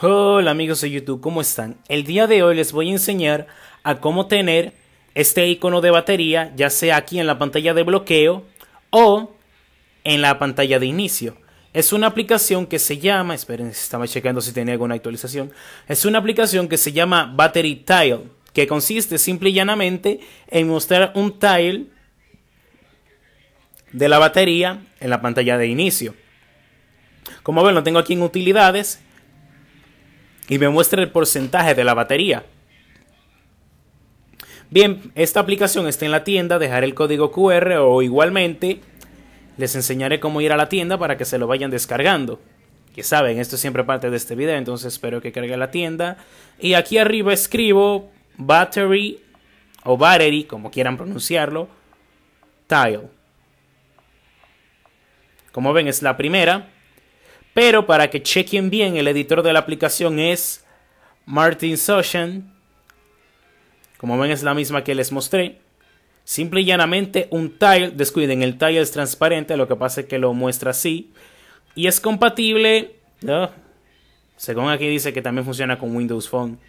Hola amigos de YouTube, ¿cómo están? El día de hoy les voy a enseñar a cómo tener este icono de batería, ya sea aquí en la pantalla de bloqueo o en la pantalla de inicio. Es una aplicación que se llama, esperen, estaba checando si tenía alguna actualización, es una aplicación que se llama Battery Tile, que consiste simple y llanamente en mostrar un tile de la batería en la pantalla de inicio. Como ven, lo tengo aquí en utilidades y me muestra el porcentaje de la batería. Bien, esta aplicación está en la tienda, dejaré el código QR o igualmente les enseñaré cómo ir a la tienda para que se lo vayan descargando. Que saben, esto es siempre parte de este video, entonces espero que cargue la tienda. Y aquí arriba escribo battery o battery, como quieran pronunciarlo, tile. Como ven, es la primera. Pero para que chequen bien, el editor de la aplicación es Martin Como ven es la misma que les mostré. Simple y llanamente un tile, descuiden, el tile es transparente, lo que pasa es que lo muestra así. Y es compatible, ¿no? según aquí dice que también funciona con Windows Phone.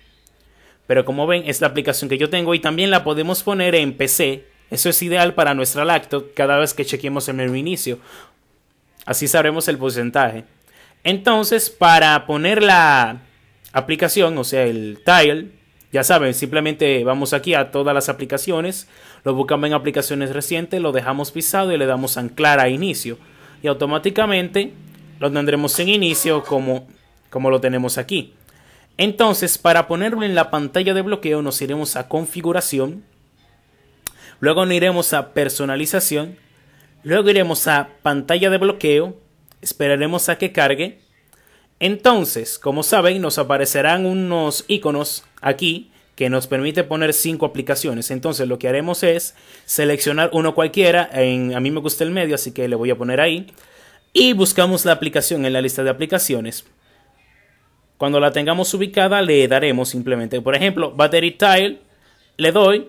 Pero como ven es la aplicación que yo tengo y también la podemos poner en PC. Eso es ideal para nuestra laptop cada vez que chequemos en el inicio. Así sabremos el porcentaje. Entonces, para poner la aplicación, o sea, el tile, ya saben, simplemente vamos aquí a todas las aplicaciones, lo buscamos en aplicaciones recientes, lo dejamos pisado y le damos anclar a inicio. Y automáticamente lo tendremos en inicio como, como lo tenemos aquí. Entonces, para ponerlo en la pantalla de bloqueo, nos iremos a configuración. Luego nos iremos a personalización. Luego iremos a pantalla de bloqueo Esperaremos a que cargue. Entonces, como saben, nos aparecerán unos iconos aquí que nos permite poner cinco aplicaciones. Entonces, lo que haremos es seleccionar uno cualquiera. a mí me gusta el medio, así que le voy a poner ahí. Y buscamos la aplicación en la lista de aplicaciones. Cuando la tengamos ubicada, le daremos simplemente, por ejemplo, Battery Tile, le doy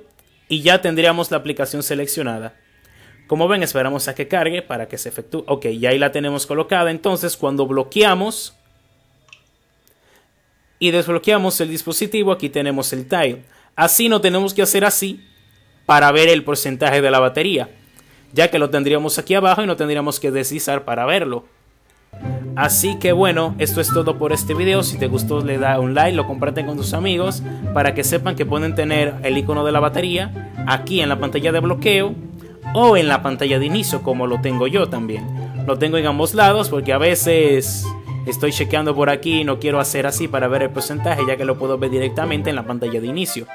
y ya tendríamos la aplicación seleccionada. Como ven, esperamos a que cargue para que se efectúe. Ok, y ahí la tenemos colocada. Entonces, cuando bloqueamos y desbloqueamos el dispositivo, aquí tenemos el tile. Así no tenemos que hacer así para ver el porcentaje de la batería, ya que lo tendríamos aquí abajo y no tendríamos que deslizar para verlo. Así que bueno, esto es todo por este video, si te gustó le da un like, lo comparten con tus amigos para que sepan que pueden tener el icono de la batería aquí en la pantalla de bloqueo o en la pantalla de inicio como lo tengo yo también. Lo tengo en ambos lados porque a veces estoy chequeando por aquí y no quiero hacer así para ver el porcentaje ya que lo puedo ver directamente en la pantalla de inicio.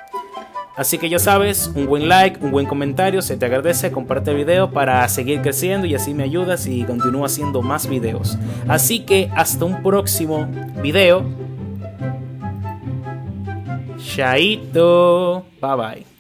Así que ya sabes, un buen like, un buen comentario, se te agradece, comparte el video para seguir creciendo y así me ayudas y continúo haciendo más videos. Así que hasta un próximo video. Chaito, bye bye.